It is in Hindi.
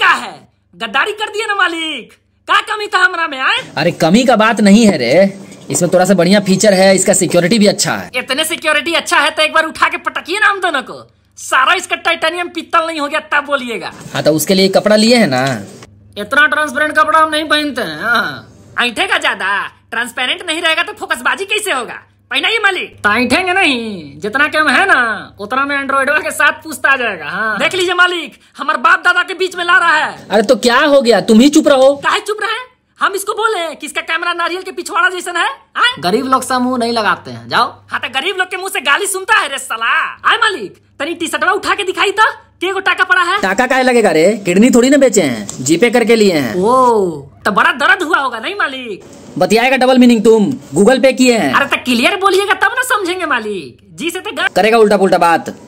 का है गद्दारी कर दिए ना मालिक का कमी था हमारा में आए अरे कमी का बात नहीं है रे इसमें थोड़ा सा बढ़िया फीचर है इसका सिक्योरिटी भी अच्छा है इतने सिक्योरिटी अच्छा है तो एक बार उठा के पटकिए ना हम दोनों को सारा इसका टाइटेनियम पित्तल नहीं हो गया तब बोलिएगा हाँ तो उसके लिए कपड़ा लिए है ना इतना ट्रांसपेरेंट कपड़ा हम नहीं पहनते हैं हाँ। ऐठेगा ज्यादा ट्रांसपेरेंट नहीं रहेगा तो फोकसबाजी कैसे होगा पहना ही माली ताइेंगे नहीं जितना कम है ना उतना में एंड्रॉइड के साथ पूछता आ जाएगा हाँ। देख लीजिए मालिक हमारे बाप दादा के बीच में ला रहा है अरे तो क्या हो गया तुम ही चुप रहो काहे चुप रहे हम इसको बोले कि इसका कैमरा नारियल के पिछवाड़ा जैसा है आए? गरीब लोग सा मुँह नहीं लगाते हैं जाओ हाँ तो गरीब लोग के मुँह से गाली सुनता है रे सला आए मालिक तनी टी शर्टवा उठा के दिखाई था तो, के गो टाका पड़ा है टाका का लगेगा रे किडनी थोड़ी ना बेचे हैं जीपे करके लिए हैं ओ तो बड़ा दर्द हुआ होगा नहीं मालिक बतियाएगा डबल मीनिंग तुम गूगल पे किए हैं अरे तो क्लियर बोलिएगा तब ना समझेंगे मालिक जी से तो करेगा उल्टा पुल्टा बात